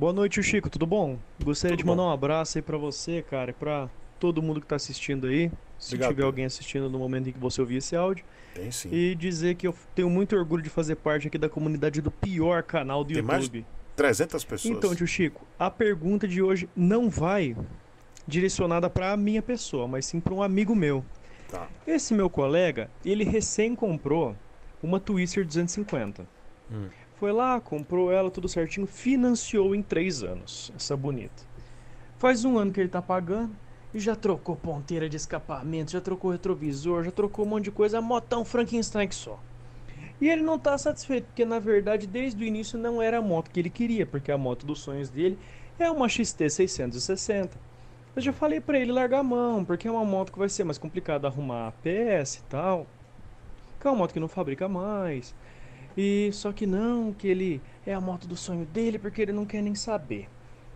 Boa noite, Chico, tudo bom? Gostaria tudo de mandar bom. um abraço aí para você, cara, e pra todo mundo que tá assistindo aí. Se Obrigado. tiver alguém assistindo no momento em que você ouvir esse áudio. Tem sim. E dizer que eu tenho muito orgulho de fazer parte aqui da comunidade do pior canal do Tem YouTube. Mais 300 pessoas. Então, tio Chico, a pergunta de hoje não vai direcionada para a minha pessoa, mas sim para um amigo meu. Tá. Esse meu colega, ele recém comprou uma Twister 250. Hum. Foi lá, comprou ela, tudo certinho, financiou em três anos, essa bonita. Faz um ano que ele tá pagando e já trocou ponteira de escapamento, já trocou retrovisor, já trocou um monte de coisa, a motão Frankenstein que só. E ele não tá satisfeito, porque na verdade desde o início não era a moto que ele queria, porque a moto dos sonhos dele é uma XT660. Eu já falei para ele largar a mão, porque é uma moto que vai ser mais complicada arrumar a PS e tal. Que é uma moto que não fabrica mais. E só que não, que ele é a moto do sonho dele porque ele não quer nem saber.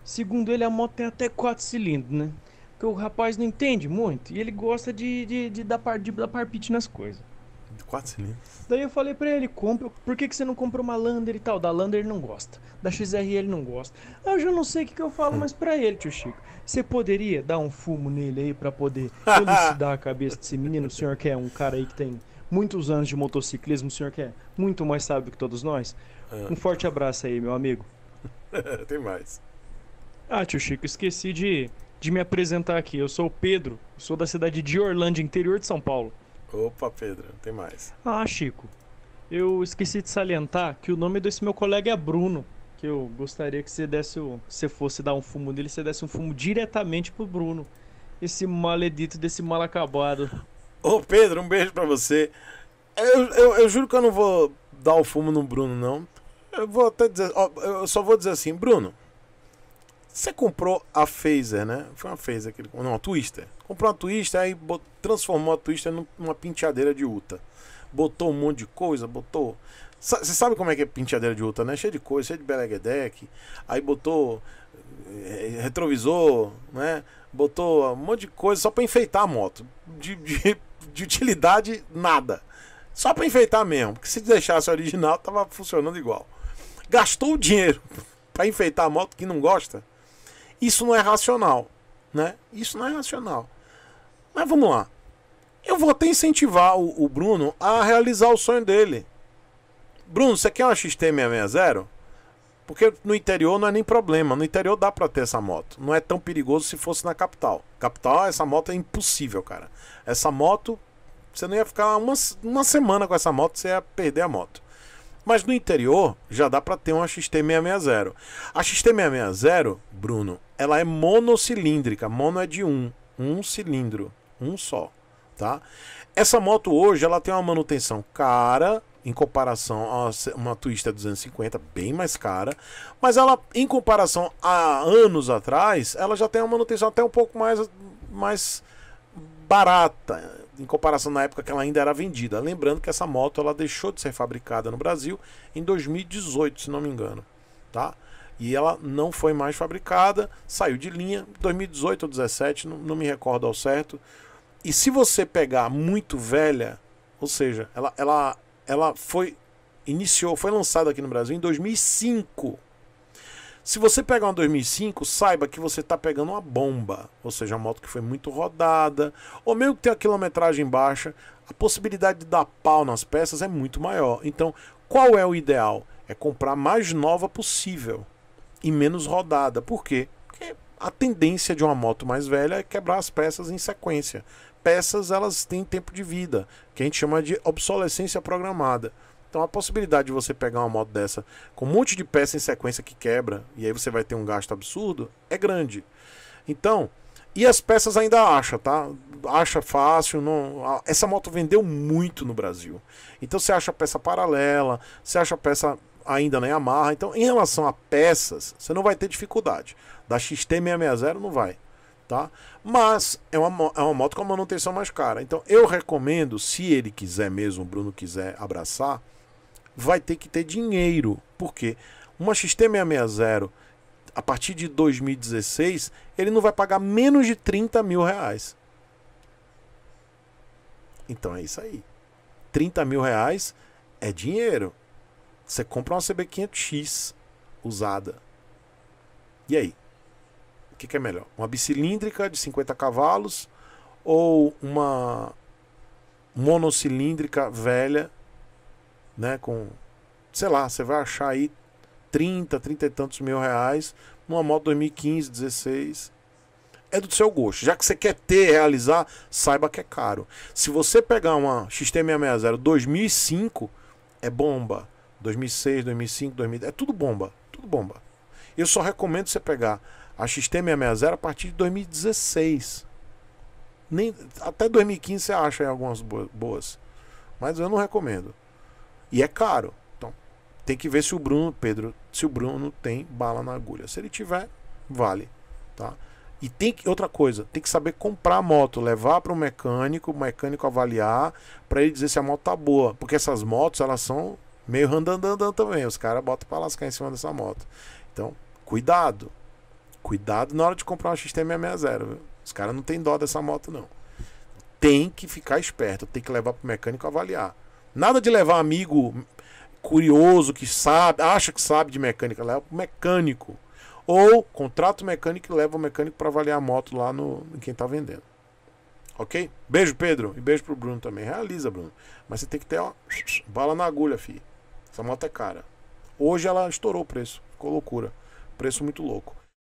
Segundo ele, a moto tem até quatro cilindros, né? Porque o rapaz não entende muito e ele gosta de, de, de dar, par, de dar parpite nas coisas. Quatro cilindros? Daí eu falei pra ele, compra, por que, que você não comprou uma Lander e tal? Da Lander ele não gosta, da XR ele não gosta. Eu já não sei o que, que eu falo mais pra ele, tio Chico. Você poderia dar um fumo nele aí pra poder elucidar a cabeça desse menino? O senhor quer é um cara aí que tem muitos anos de motociclismo, o senhor que é muito mais sábio que todos nós. Ah. Um forte abraço aí, meu amigo. Tem mais. Ah, tio Chico, esqueci de, de me apresentar aqui. Eu sou o Pedro, sou da cidade de Orlândia, interior de São Paulo. Opa, Pedro, tem mais. Ah, Chico, eu esqueci de salientar que o nome desse meu colega é Bruno. Que eu gostaria que você desse o. Se fosse dar um fumo nele, você desse um fumo diretamente pro Bruno. Esse maledito desse mal acabado. Ô Pedro, um beijo pra você. Eu, eu, eu, juro que eu não vou dar o fumo no Bruno, não. Eu vou até dizer. Ó, eu só vou dizer assim, Bruno. Você comprou a Phaser, né? Foi uma Phaser que ele Não, a Twister. Comprou uma Twister, aí transformou a Twister numa penteadeira de Uta. Botou um monte de coisa, botou. Você sabe como é que é penteadeira de Uta, né? Cheio de coisa, cheio de beleguedeque. Aí botou eh, retrovisor, né? Botou um monte de coisa só para enfeitar a moto. De, de de utilidade nada. Só para enfeitar mesmo, porque se deixasse original, tava funcionando igual. Gastou o dinheiro para enfeitar a moto que não gosta? Isso não é racional, né? Isso não é racional. Mas vamos lá. Eu vou até incentivar o, o Bruno a realizar o sonho dele. Bruno, você quer uma XT660? Porque no interior não é nem problema. No interior dá pra ter essa moto. Não é tão perigoso se fosse na capital. Capital, essa moto é impossível, cara. Essa moto, você não ia ficar uma, uma semana com essa moto, você ia perder a moto. Mas no interior já dá para ter uma XT660. A XT660, Bruno, ela é monocilíndrica. Mono é de um, um cilindro, um só, tá? Essa moto hoje ela tem uma manutenção cara, em comparação a uma Twister 250, bem mais cara. Mas ela, em comparação a anos atrás, ela já tem uma manutenção até um pouco mais, mais barata em comparação na época que ela ainda era vendida. Lembrando que essa moto ela deixou de ser fabricada no Brasil em 2018, se não me engano, tá? E ela não foi mais fabricada, saiu de linha 2018 ou 2017, não, não me recordo ao certo. E se você pegar muito velha, ou seja, ela, ela ela foi iniciou, foi lançada aqui no Brasil em 2005. Se você pegar uma 2005, saiba que você está pegando uma bomba, ou seja, uma moto que foi muito rodada, ou mesmo que tenha quilometragem baixa, a possibilidade de dar pau nas peças é muito maior. Então, qual é o ideal? É comprar a mais nova possível e menos rodada. Por quê? Porque a tendência de uma moto mais velha é quebrar as peças em sequência, peças elas têm tempo de vida, que a gente chama de obsolescência programada. Então a possibilidade de você pegar uma moto dessa com um monte de peça em sequência que quebra, e aí você vai ter um gasto absurdo, é grande. Então, e as peças ainda acha, tá? Acha fácil, não. Essa moto vendeu muito no Brasil. Então você acha peça paralela, você acha peça ainda na Yamaha. Então, em relação a peças, você não vai ter dificuldade. Da XT660 não vai tá? Mas é uma, é uma moto com a manutenção mais cara. Então eu recomendo, se ele quiser mesmo, o Bruno quiser abraçar, vai ter que ter dinheiro. porque Uma XT660, a partir de 2016, ele não vai pagar menos de 30 mil reais. Então é isso aí. 30 mil reais é dinheiro. Você compra uma CB500X usada. E aí? O que, que é melhor? Uma bicilíndrica de 50 cavalos ou uma monocilíndrica velha, né? Com, sei lá, você vai achar aí 30, 30 e tantos mil reais numa moto 2015, 16. É do seu gosto. Já que você quer ter, realizar, saiba que é caro. Se você pegar uma XT660 2005, é bomba. 2006, 2005, 2010, é tudo bomba, tudo bomba. Eu só recomendo você pegar a XT660 a partir de 2016. Nem, até 2015 você acha algumas boas. Mas eu não recomendo. E é caro. Então, tem que ver se o Bruno, Pedro, se o Bruno tem bala na agulha. Se ele tiver, vale, tá? E tem que, outra coisa, tem que saber comprar a moto, levar para o mecânico, o mecânico avaliar, para ele dizer se a moto tá boa, porque essas motos elas são meio andando também, os caras botam para lascar em cima dessa moto. Então, cuidado, Cuidado na hora de comprar uma XT660, viu? Os caras não tem dó dessa moto, não. Tem que ficar esperto, tem que levar pro mecânico avaliar. Nada de levar amigo curioso que sabe, acha que sabe de mecânica, leva pro mecânico. Ou contrata o mecânico e leva o mecânico para avaliar a moto lá no em quem tá vendendo. Ok? Beijo, Pedro. E beijo pro Bruno também. Realiza, Bruno. Mas você tem que ter, ó, bala na agulha, fi. Essa moto é cara. Hoje ela estourou o preço. Ficou loucura. Preço muito louco.